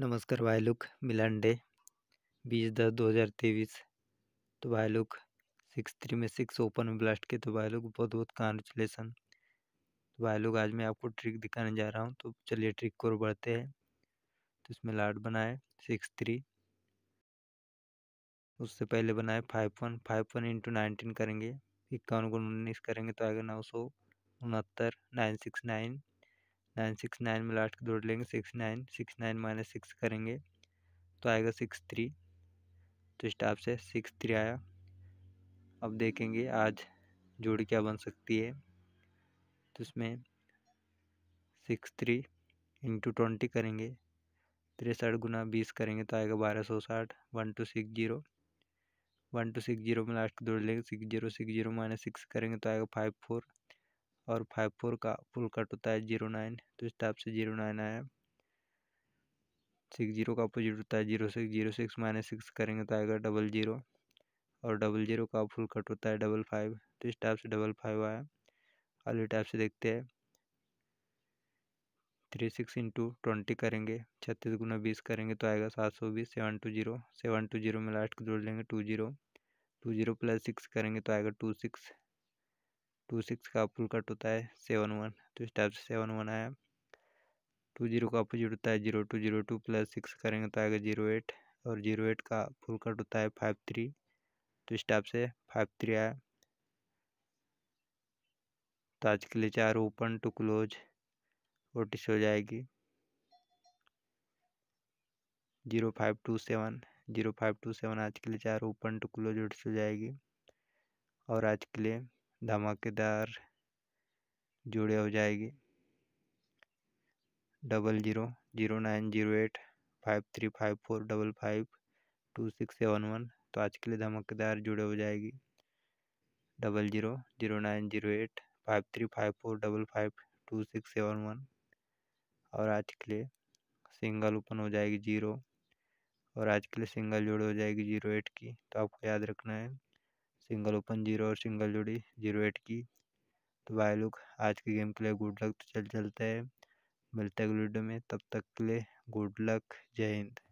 नमस्कार भाई लोग मिलन डे बीस दस दो हज़ार तेईस तो भाई लोग सिक्स थ्री में सिक्स ओपन में ब्लास्ट के तो भाई लोग बहुत बहुत कॉन्ग्रेचुलेसन तो भाई लोग आज मैं आपको ट्रिक दिखाने जा रहा हूँ तो चलिए ट्रिक को बढ़ते हैं तो इसमें लाट बनाए सिक्स थ्री उससे पहले बनाए five one five one into nineteen करेंगे इक्यावन को उन्नीस करेंगे तो आएगा नौ सौ उनहत्तर nine six nine nine six nine में लास्ट जोड़ लेंगे six nine six nine minus six करेंगे तो आएगा सिक्स थ्री तो स्टाफ से सिक्स थ्री आया अब देखेंगे आज जोड़ी क्या बन सकती है तो इसमें सिक्स थ्री इंटू ट्वेंटी करेंगे तिरसठ गुना बीस करेंगे तो आएगा बारह सौ साठ one two six zero one two six zero में लास्ट जोड़ लेंगे six zero six zero minus six करेंगे तो आएगा फाइव फोर और फाइव फोर का फुल कट होता है जीरो नाइन तो इस टाइप से जीरो नाइन आया सिक्स जीरो का अपोजिट होता है zero six zero six minus six करेंगे तो आएगा डबल जीरो और डबल जीरो का फुल कट होता है डबल फाइव तो इस टाइप से डबल फाइव आया अगले टाइप से देखते हैं थ्री सिक्स इंटू ट्वेंटी करेंगे छत्तीस गुना बीस करेंगे तो आएगा सात सौ बीस seven two zero seven two zero में लास्ट को जोड़ लेंगे two zero two zero plus six करेंगे तो आएगा टू सिक्स टू सिक्स का फुल कट होता है सेवन वन तो इस टाइप से सेवन वन आया टू जीरो का अपोजिट होता है zero two zero two plus six करेंगे तो आएगा जीरो एट और जीरो एट का फुल कट होता है फाइव थ्री तो इस टाइप से फाइव थ्री आया तो आज के लिए चार ओपन टू क्लोज नोटिस हो जाएगी zero five two seven zero five two seven आज के लिए चार ओपन टू क्लोज नोटिस हो जाएगी और आज के लिए धमाकेदार जुड़े हो जाएगी double zero zero nine zero eight five three five four double five two six seven one तो आज के लिए धमाकेदार जुड़े हो जाएगी double zero zero nine zero eight five three five four double five two six seven one और आज के लिए सिंगल ओपन हो जाएगी जीरो और आज के लिए सिंगल जुड़े हो जाएगी जीरो एट की तो आपको याद रखना है सिंगल ओपन जीरो और सिंगल जोड़ी जीरो एट की तो भाई लोग आज के गेम के लिए गुड लक तो चल चलते हैं मिलते हैं अगले वीडियो में तब तक के लिए गुड लक जय हिंद